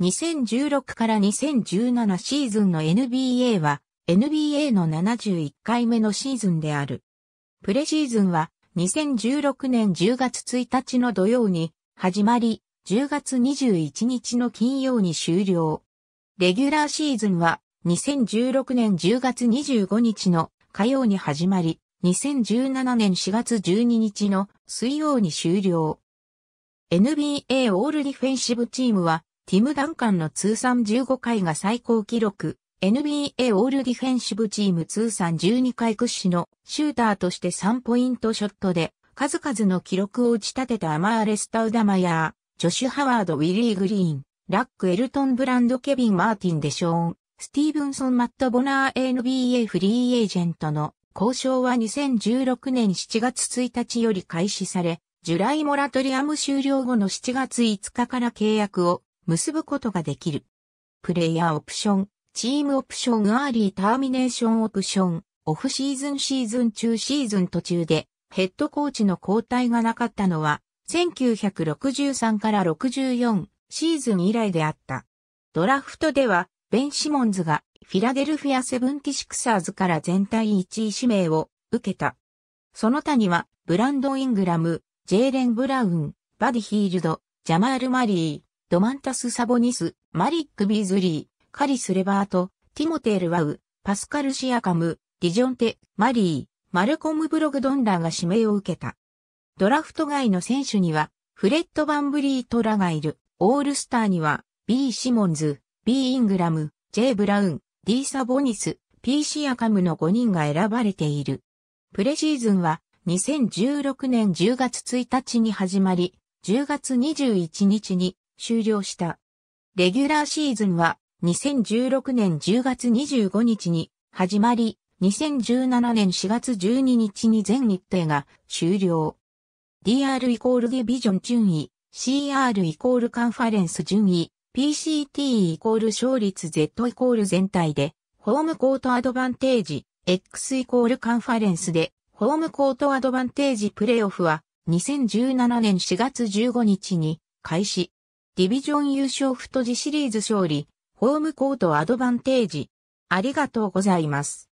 2016から2017シーズンの NBA は NBA の71回目のシーズンである。プレシーズンは2016年10月1日の土曜に始まり、10月21日の金曜に終了。レギュラーシーズンは2016年10月25日の火曜に始まり、2017年4月12日の水曜に終了。NBA オールディフェンシブチームはティム・ダンカンの通算15回が最高記録、NBA オールディフェンシブチーム通算12回屈指のシューターとして3ポイントショットで数々の記録を打ち立てたアマーレスタウダマヤー、ジョシュ・ハワード・ウィリー・グリーン、ラック・エルトン・ブランド・ケビン・マーティン・デショーン、スティーブンソン・マット・ボナー NBA フリーエージェントの交渉は2016年7月1日より開始され、ジュライ・モラトリアム終了後の7月5日から契約を結ぶことができる。プレイヤーオプション、チームオプション、アーリーターミネーションオプション、オフシーズンシーズン中シーズン途中でヘッドコーチの交代がなかったのは1963から64シーズン以来であった。ドラフトではベン・シモンズがフィラデルフィア・セブンティシクサーズから全体1位指名を受けた。その他にはブランド・イングラム、ジェイレン・ブラウン、バディ・ヒールド、ジャマール・マリー、ドマンタス・サボニス、マリック・ビーズリー、カリス・レバート、ティモテール・ワウ、パスカル・シアカム、ディジョンテ、マリー、マルコム・ブログドンらが指名を受けた。ドラフト外の選手には、フレッド・バンブリートらがいる。オールスターには、B・ シモンズ、B・ イングラム、J・ ブラウン、D・ サボニス、P・ シアカムの5人が選ばれている。プレシーズンは、2016年10月1日に始まり、10月21日に終了した。レギュラーシーズンは2016年10月25日に始まり、2017年4月12日に全日程が終了。DR イコールディビジョン順位、CR イコールカンファレンス順位、PCT イコール勝率 Z イコール全体で、ホームコートアドバンテージ、X イコールカンファレンスで、ホームコートアドバンテージプレイオフは2017年4月15日に開始。ディビジョン優勝太字シリーズ勝利、ホームコートアドバンテージ。ありがとうございます。